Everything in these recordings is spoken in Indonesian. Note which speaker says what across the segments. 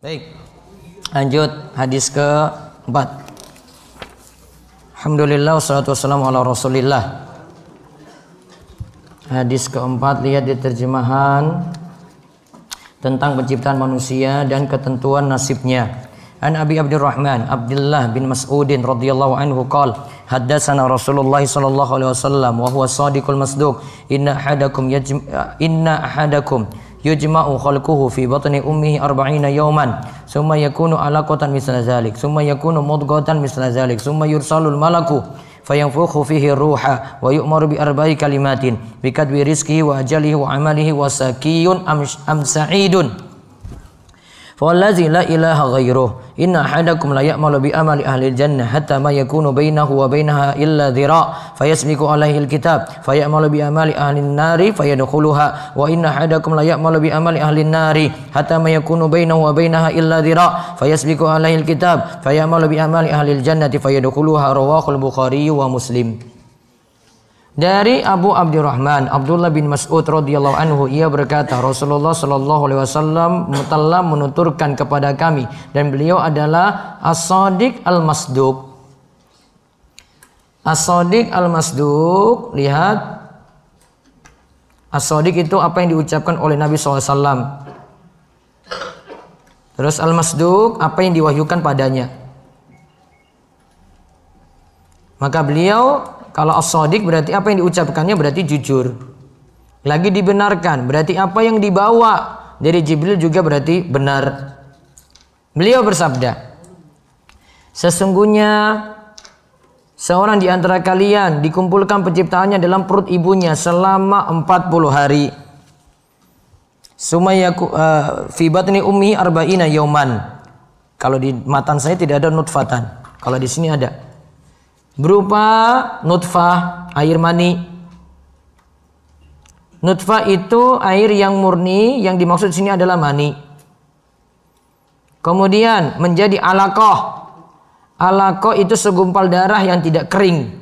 Speaker 1: Baik. Lanjut hadis ke-4. Alhamdulillah wassalatu wassalamu ala Rasulillah. Hadis keempat lihat di terjemahan tentang penciptaan manusia dan ketentuan nasibnya. An Abi Abdurrahman Abdullah bin Mas'udin radhiyallahu anhu qala haddatsana Rasulullah sallallahu alaihi wasallam wa huwa sadiqul masduq inna ahadakum yajma inna ahadakum yujma'u khalquhu fi batni ummihi arba'ina yawman summa yakunu alaqatan misla zalik summa yakunu mudghatan misla zalik summa yursalul malaku fayanfukhu fihi ruha wa yu'maru bi arba'i kalimatin bi kadwi rizqihi wa ajalihi wa amalihi wa sakiyun am, am sa'idun فوالذي لا إله غيره إن أحدكم لا يأمل بأمل أهل الجنة حتى ما يكون بينه وبينها إلا ذراع فيسبق عليه الكتاب فيأمل بأمل أهل النار فيدخلها وإن أحدكم لا يأمل بأمل أهل النار حتى ما يكون بينه وبينها إلا ذراع فيسبق عليه الكتاب فيأمل بأمل أهل الجنة فيدخلها رواه البخاري ومسلم Dari Abu Abdurrahman Abdullah bin Mas'ud radhiyallahu anhu ia berkata Rasulullah shallallahu alaihi wasallam telah menuturkan kepada kami dan beliau adalah as-sadiq al-masduq. As-sadiq al-masduq lihat As-sadiq itu apa yang diucapkan oleh Nabi SAW. Terus al-masduq apa yang diwahyukan padanya. Maka beliau kalau as berarti apa yang diucapkannya berarti jujur. Lagi dibenarkan berarti apa yang dibawa dari Jibril juga berarti benar. Beliau bersabda, Sesungguhnya seorang di antara kalian dikumpulkan penciptaannya dalam perut ibunya selama 40 hari. Sumaya uh, fi batni ummi arba'ina yoman. Kalau di matan saya tidak ada nutfatan. Kalau di sini ada berupa nutfah air mani. Nutfah itu air yang murni yang dimaksud sini adalah mani. Kemudian menjadi alakoh. Alakoh itu segumpal darah yang tidak kering.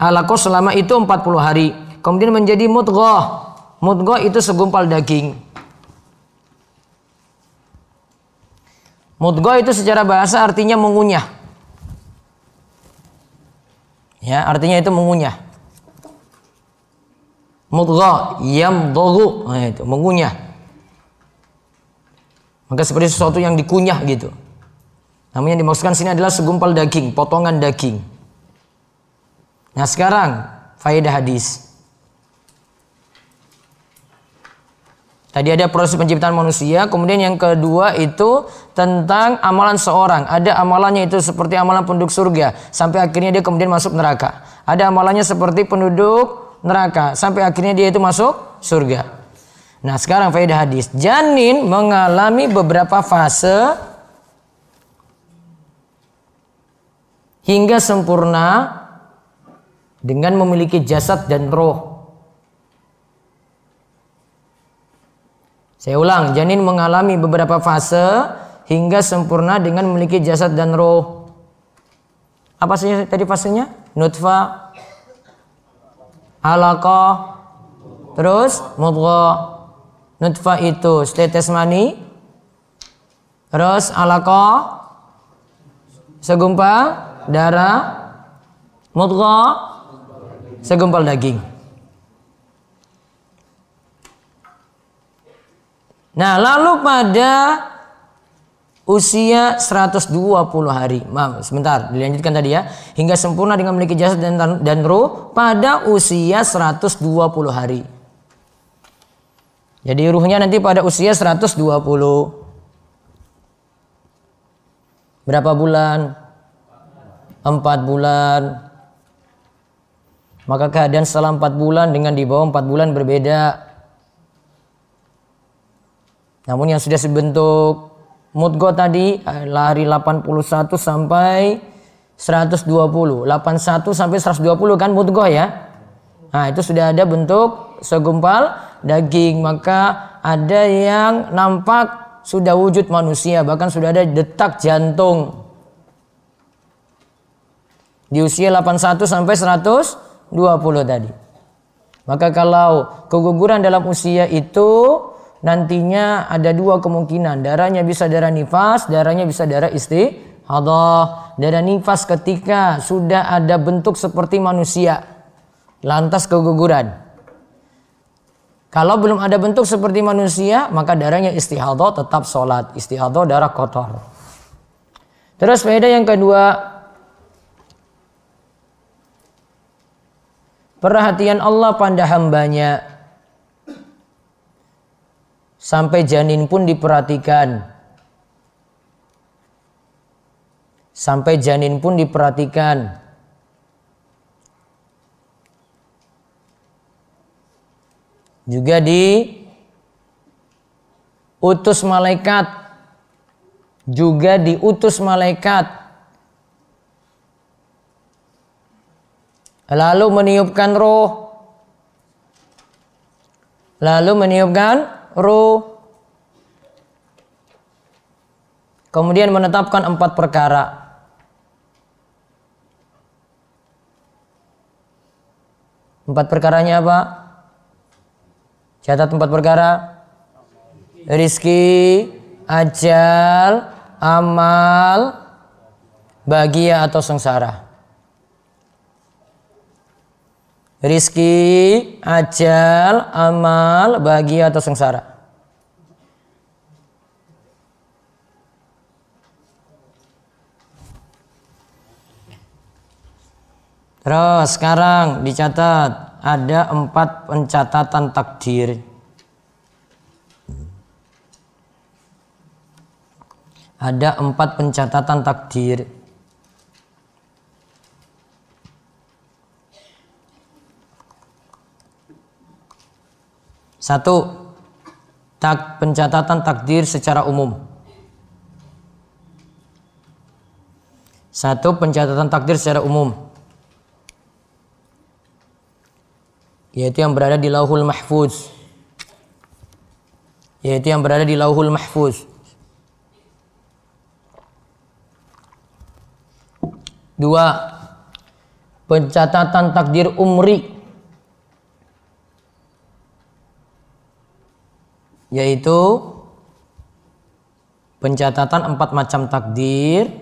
Speaker 1: Alakoh selama itu 40 hari. Kemudian menjadi mudghah. Mudghah itu segumpal daging. Mudgo itu secara bahasa artinya mengunyah. Ya, artinya itu mengunyah. Mudgo yam nah, itu mengunyah. Maka seperti sesuatu yang dikunyah gitu. Namun yang dimaksudkan sini adalah segumpal daging, potongan daging. Nah sekarang faedah hadis. Tadi ada proses penciptaan manusia, kemudian yang kedua itu tentang amalan seorang. Ada amalannya itu seperti amalan penduduk surga, sampai akhirnya dia kemudian masuk neraka. Ada amalannya seperti penduduk neraka, sampai akhirnya dia itu masuk surga. Nah sekarang faedah hadis. Janin mengalami beberapa fase hingga sempurna dengan memiliki jasad dan roh. Saya ulang, janin mengalami beberapa fase hingga sempurna dengan memiliki jasad dan roh. Apa saja tadi fasenya? Nutfa, alaqah, terus mudghah. nutfa itu tetes mani, terus alaqah segumpal darah, mudghah segumpal daging. Nah, lalu pada usia 120 hari. Maaf, sebentar, dilanjutkan tadi ya. Hingga sempurna dengan memiliki jasad dan dan ruh pada usia 120 hari. Jadi ruhnya nanti pada usia 120. Berapa bulan? Empat bulan. Maka keadaan setelah empat bulan dengan di bawah empat bulan berbeda. Namun yang sudah sebentuk mudgo tadi eh, lari 81 sampai 120. 81 sampai 120 kan mudgo ya. Nah, itu sudah ada bentuk segumpal daging, maka ada yang nampak sudah wujud manusia, bahkan sudah ada detak jantung. Di usia 81 sampai 120 tadi. Maka kalau keguguran dalam usia itu nantinya ada dua kemungkinan. Darahnya bisa darah nifas, darahnya bisa darah Allah Darah nifas ketika sudah ada bentuk seperti manusia, lantas keguguran. Kalau belum ada bentuk seperti manusia, maka darahnya istihadah tetap sholat. Istihadah darah kotor. Terus beda yang kedua, perhatian Allah pada hambanya. Sampai janin pun diperhatikan. Sampai janin pun diperhatikan. Juga di utus malaikat juga diutus malaikat lalu meniupkan roh lalu meniupkan ru kemudian menetapkan empat perkara empat perkaranya apa catat empat perkara rizki ajal amal bahagia atau sengsara rizki, ajal, amal, bahagia atau sengsara? Terus sekarang dicatat ada empat pencatatan takdir. Ada empat pencatatan takdir. Satu, tak, pencatatan takdir secara umum. Satu, pencatatan takdir secara umum. Yaitu yang berada di lauhul mahfuz. Yaitu yang berada di lauhul mahfuz. Dua, pencatatan takdir umri yaitu pencatatan empat macam takdir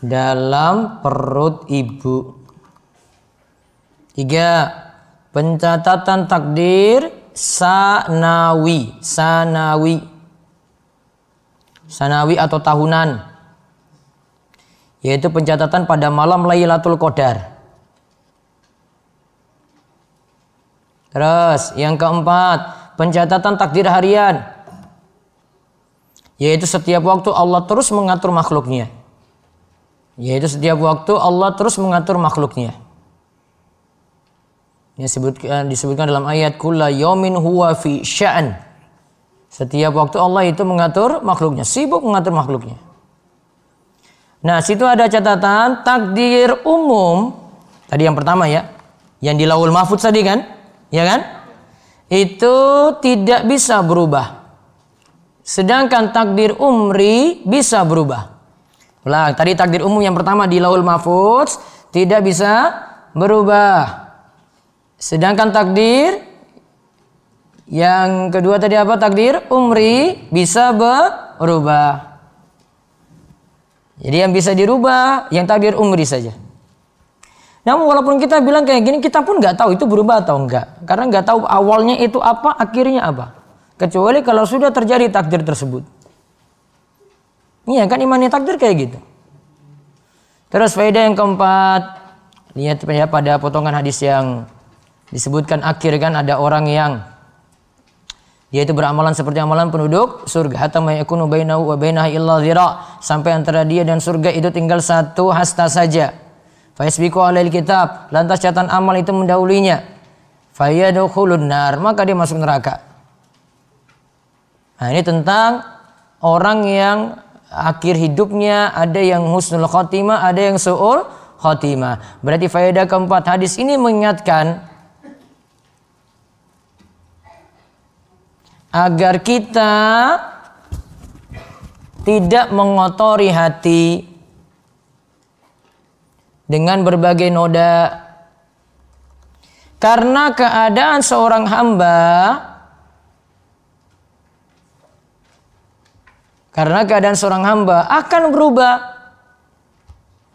Speaker 1: dalam perut ibu. Tiga, pencatatan takdir sanawi, sanawi, sanawi atau tahunan, yaitu pencatatan pada malam Lailatul Qadar. Terus yang keempat, pencatatan takdir harian. Yaitu setiap waktu Allah terus mengatur makhluknya. Yaitu setiap waktu Allah terus mengatur makhluknya. Ini disebutkan, disebutkan dalam ayat kula yomin huwa fi sya'an. Setiap waktu Allah itu mengatur makhluknya, sibuk mengatur makhluknya. Nah, situ ada catatan takdir umum. Tadi yang pertama ya, yang di Laul Mahfud tadi kan? Ya kan? itu tidak bisa berubah. Sedangkan takdir umri bisa berubah. Ulang, tadi takdir umum yang pertama di Laul mahfudz tidak bisa berubah. Sedangkan takdir yang kedua tadi apa? Takdir umri bisa berubah. Jadi yang bisa dirubah yang takdir umri saja. Namun walaupun kita bilang kayak gini, kita pun nggak tahu itu berubah atau enggak. Karena nggak tahu awalnya itu apa, akhirnya apa. Kecuali kalau sudah terjadi takdir tersebut. Iya kan imannya takdir kayak gitu. Terus faedah yang keempat, lihat ya, pada potongan hadis yang disebutkan akhir kan ada orang yang dia itu beramalan seperti amalan penduduk surga hatta mayakunu bainahu wa bainaha illa sampai antara dia dan surga itu tinggal satu hasta saja Faisbiku alil kitab. Lantas catatan amal itu mendahulinya. Fayadukhulun nar. Maka dia masuk neraka. Nah ini tentang orang yang akhir hidupnya ada yang husnul khotimah, ada yang su'ul khotimah. Berarti faedah keempat hadis ini mengingatkan agar kita tidak mengotori hati dengan berbagai noda. Karena keadaan seorang hamba karena keadaan seorang hamba akan berubah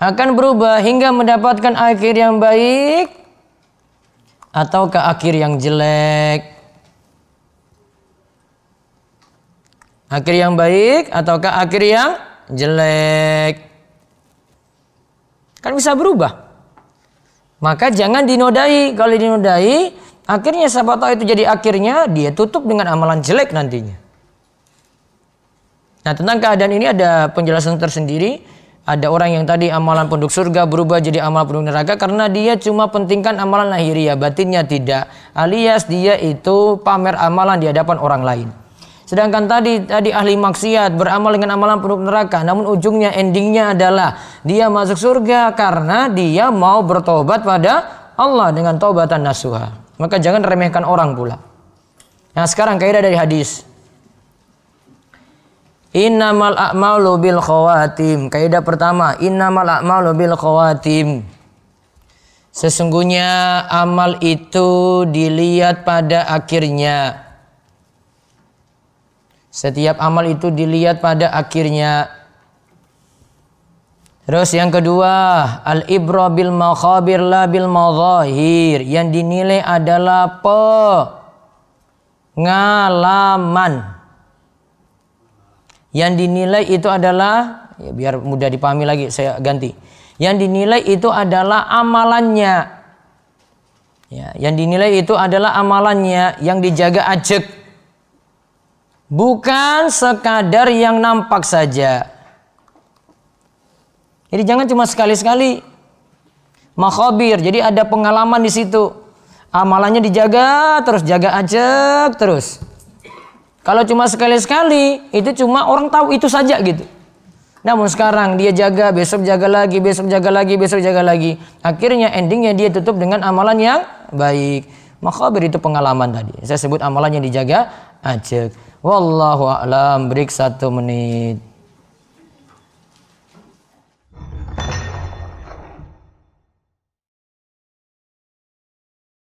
Speaker 1: akan berubah hingga mendapatkan akhir yang baik atau ke akhir yang jelek. Akhir yang baik atau ke akhir yang jelek. Kan bisa berubah. Maka jangan dinodai. Kalau dinodai, akhirnya siapa tahu itu jadi akhirnya dia tutup dengan amalan jelek nantinya. Nah tentang keadaan ini ada penjelasan tersendiri. Ada orang yang tadi amalan penduduk surga berubah jadi amal penduduk neraka karena dia cuma pentingkan amalan lahiriah, batinnya tidak. Alias dia itu pamer amalan di hadapan orang lain. Sedangkan tadi tadi ahli maksiat beramal dengan amalan penuh neraka, namun ujungnya endingnya adalah dia masuk surga karena dia mau bertobat pada Allah dengan taubatan nasuha. Maka jangan remehkan orang pula. Nah, sekarang kaidah dari hadis. Innamal a'malu bil khawatim. Kaidah pertama, innamal a'malu bil khawatim. Sesungguhnya amal itu dilihat pada akhirnya. Setiap amal itu dilihat pada akhirnya. Terus yang kedua, al-ibra bil makhabir la bil mazahir. Yang dinilai adalah pengalaman. Yang dinilai itu adalah ya biar mudah dipahami lagi saya ganti. Yang dinilai itu adalah amalannya. Ya, yang dinilai itu adalah amalannya yang dijaga ajek Bukan sekadar yang nampak saja. Jadi jangan cuma sekali-sekali. Makhobir, jadi ada pengalaman di situ. Amalannya dijaga, terus jaga ajak, terus. Kalau cuma sekali-sekali, itu cuma orang tahu itu saja gitu. Namun sekarang dia jaga, besok jaga lagi, besok jaga lagi, besok jaga lagi. Akhirnya endingnya dia tutup dengan amalan yang baik. Makhabir itu pengalaman tadi. Saya sebut amalannya dijaga ajak. Wallahu a'lam. Break satu menit.